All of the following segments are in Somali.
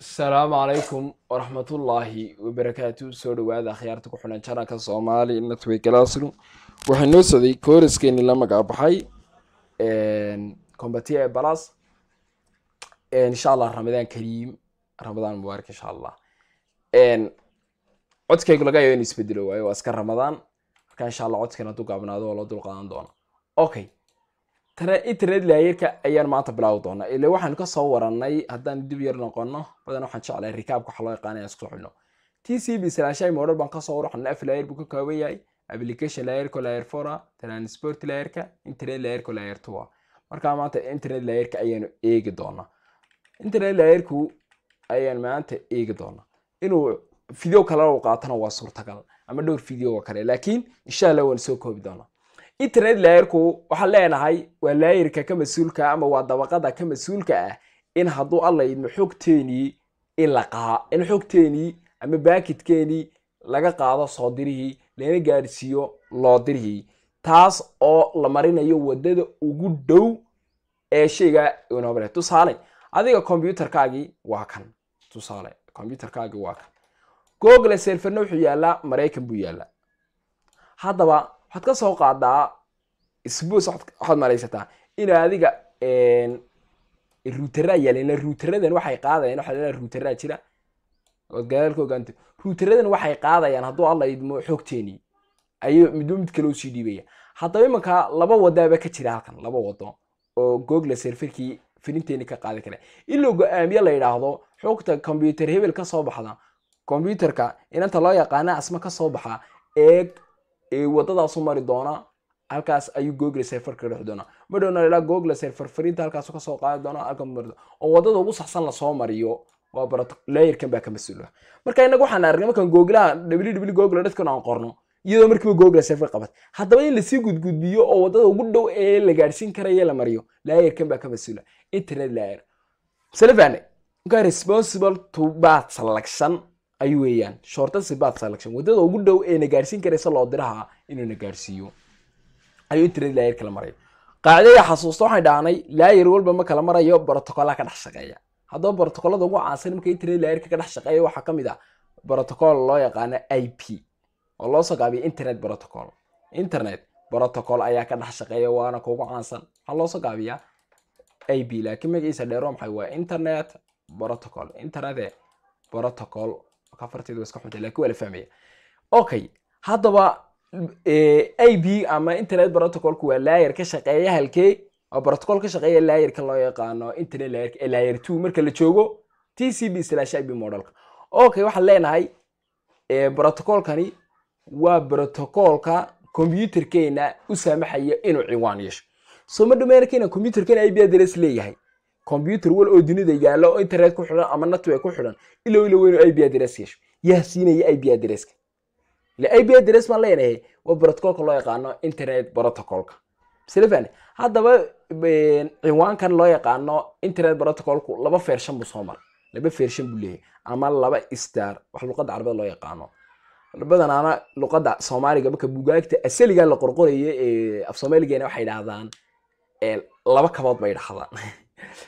asalaamu calaykum waraxmatullaahi wabarakaatu soo dhawaada akhyaarta ku xulan janalka soomaali network classroom waxaa noo socday kooriskeeni la magacbaxay combati e balas insha allah ramadaan kariim ramadaan mubaarak insha allah codkaygu laga yaabo in isbedelo waayo waa iska ramadaan marka insha allah codkan hadduu gaabnaado waa loo dulqaadan doona okay internet layerka ayaan maanta bilaawi doonaa ila waxaan kasoo waranay haddaan dib yar noqono badan waxaan jeclay rikaabka waxa loo yaqaanay isku soo xidhno tcb slashai model baan kasoo war waxaan af layer buu ka kooban yahay application layerka layer fora transport layerka internet layerka layer two markaa maanta internet layerka ayaanu eegi doonaa internet layerku ayaan maanta eegi doonaa inuu video kale u qaatana waa suurtagal ama dhowr video kale laakiin insha allah waan soo koobi doonaa internet laayarku waxaan leenahay waa laayarka ka mas-uulka ama waa dabaqada ka mas-uulka ah in hadduu alla idmo xogteenii in la qaa in xogteenii ama baakidkeenii laga qaado soo dirihii lana gaadhsiiyo loo dirihii taas oo la marinayo waddada ugu dhow ee shayga inobale tusaale adiga kombyuutarkaagii waa kan tusaale kombyuutarkaagii waa kan google serferna wuxuu yaallaa maraykan buu yaallaa haddaba waxaad ka soo qaadaa isbuus waxaad malaysataa in adiga ruuteraa yaalena ruuteradan waxay qaadayaan waxaa laa ruuteraa jira oad gadaal waxay qaadayaan hadduu alla idmo xoogteenii ayuu midba mid kale usii dhiibaya haddaba imankaa laba wadaaba ka jira halkan laba wado oo google serfarkii firinteeni ka qaadi kara iloo go-aamiye la yidhaahdo xogta combyuter hebel ka soo baxda combyuterka inanta loo yaqaana asma ka soo baxa ee wadadaasu mari doona halkaas ayuu google serfer ka dhexi doona madhowna ilaa google serfer fariinta halkaas ka qaadi doona oo wadada ugu saxsan lasoo mariyo waa barat leeyarkan baa ka mas-uula marka innaga waxaan aragnay markaan googlaha www google dadkan aan qorno iyadoo markiiba google serfer qabat haddaba in lasii gudgudbiyo oo wadada ugu dhow ee la gaadhsiin karaya la mariyo leeyarkan baa ka mas-uula internet leyer sale fahne markaa responsible to baa selection ay weeyaan shortasi bat selection wadada ugu dhow ee na gaarsiin karaysa loodiraha inuu na gaarsiiyo ayuu interned layer kala maray qaacidada xasuusta waxaan dhahnay layer walba ma kala marayo brotocola ka dhex shaqeeya haddaba brotocolada ugu caansan marka internet layerka ka dhex shaqeeya waxaa ka mid ah brotocol loo yaqaano i p oo loosoo gaabiya internet brotocol internet brotocol ayaa ka dhex shaqeeya waana kugu caansan waxaa loosoo gaabiyaa i p laakiin magaciisa dheero maxay waa internet protocol internet protocol afarteed waa iska xuntay lakin waa la fahmaya okay haddaba a b ama internet protocolku waa layer ka shaqeeya halkee waa protocol ka shaqeeya layerkan loo yaqaano internet layer ee layer two marka la joogo t c b slash i b modelka okay waxaan leenahay protocolkani waa protocolka computerkeena u saamaxaya inuu ciwaan yeesho soo ma dhameynarka inaan i b adres leeyahay combuter wal oo dunida yaallo oo internet ku xidhan ama network ku xidhan ilow ilo weynu ip address yeesho yaa siinaya ip addresska ile ip address baan leenahay waa brotocolka loo yaqaano internet protocolka silafan haddaba ciwaankan loo yaqaano internet protocolku laba feershan buu soo maray laba feershan buu leeyahay ama laba star wax luqadda carbeed loo yaqaano badanaana luqadda soomaaliga marka bugaagta asaliga la qorqorayo ee af soomaaligeena waxay idhaahdaan laba kabood bay idhahdaan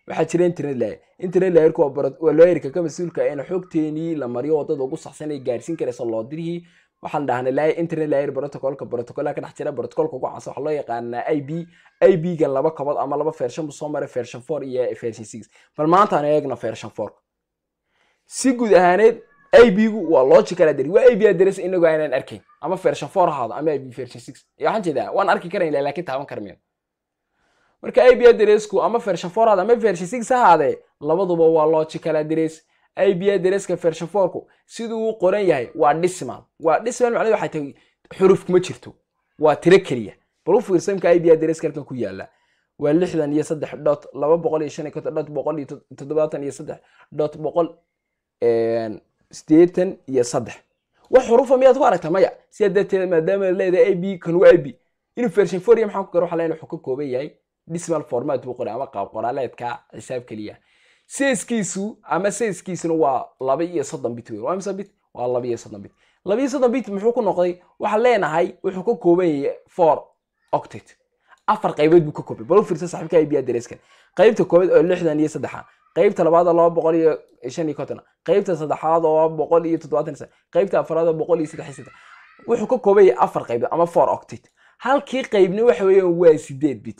waxaa jira internet layer internet layerka waa lawyerka ka mas-uulka in xogteenii la mariyo wadada ugu saxsan ee gaarsiin karaysa loodirihii waxaan dhahnay layer internet layer protocolka protocolka ka dhex jira protocolka ugu caansan waxaa loo yaqaanaa i b i b laba kabood ama laba version soo maray version four iyo version six bal maanta eegno version four si guud ahaaneed i b waa logical address waa i b address inagoo aanan arkayn ama version four ahaado ama i b version six waxaan jeedaa waan arki karayn laakiin taaban karmayno marka i b adresku ama version four ama version six hahaadee labaduba waa logical adres i b version fourku siduu u qoran yahay waa dismal waa dismal macnahedu waxay tahay xuruf kuma jirto waa tiro keliya bal u fiirsa imka i b halkan ku yaala waa lixdan iyo saddex dhot laba boqol iyo shan iyo konton dhot boqol iyo toddobaatan iyo saddex dhot boqol sideetan iyo saddex wax xurufa miyaad ku aragta maya sidaa darteed maadaama leedahay i b kan inuu version four iyo maxaan ku garo waxaa laa inuu ka kooban yahay dismal format buu qoray ama qaab qoraaleedka xisaab keliya seeskiisu ama seeskiisuna waa laba iyo soddon bit wey waa mise bit waa laba iyo soddon bit laba iyo soddon bit muxuu ku noqday waxaan leenahay wuxuu ka kooban yahay four octet afar qaybood buu ka koobay bal u fiirsa saxiibka ibiya dareeskan qaybta koobaad oo lixdan iyo saddexa qaybta labaad oo laba boqol iyo shan iyo konton qaybta saddexaad oo boqol iyo toddobaatan sane qaybta afraad oo boqol iyo saddex saddex wuxuu ka kooban afar qaybood ama four octet halkii qaybna waxa weeyaan waa sideed bit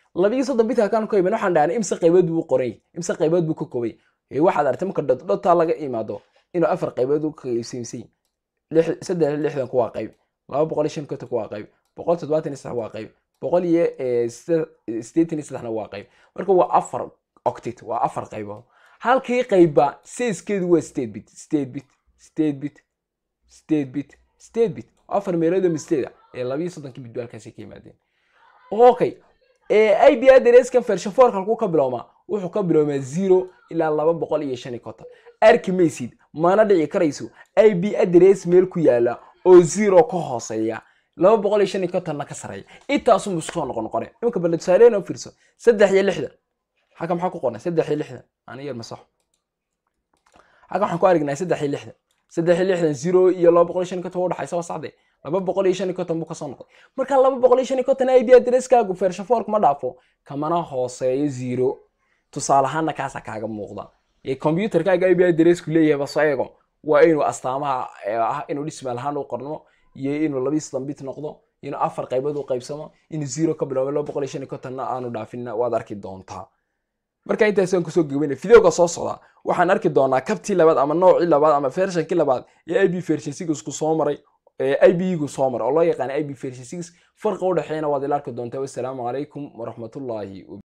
labiiyo soddon bitka kan ka iman waxaan dhahnay imse qaybood buu qayba seyskeedu waa sideed ah, okay iba dareeskan fershafoorkan ku ka bilooma wuxuu ka bilowmaa zero ilaa laba boqol iyo shan iyo konton arki maysid mana dhici karayso iba darees meel ku yaala oo zero ka hooseeya laba boqol iyo shan iyo ka sareeya intaasun buu iskusoo noqon noqone imanka bal tusaaleyn oo fiirso saddex iyo lixdan halka maxaa ku qoran saddex iyo lixdan ani yar masaxo halka waxaan ku aragnaa saddex iyo lixdan saddex lixdan zero iyo laba boqol iyo shan konton udhexaysa marka laba ma dhaafo kamana hooseeyo zero kaaga muuqda ee ib addressku leeyahay waa inuu astaamaha ah, inuu dhismaal u qorno iyo inuu laba noqdo inuu afar qaybood u qaybsamo inuu zero ka bilowdo waad arki doontaa marka intaasaan kusoo gabayna fideoga soo socda waxaan arki doonaa kabtii labaad ama noocii labaad ama fershankii labaad ee i ib fershansigasku soo maray i b ibgu soo maray oo loo yaqaana i ib fershansigas farqa u dhexeeyna waad ila arki doontaa wassalaamu calaykum waraxmatullaahi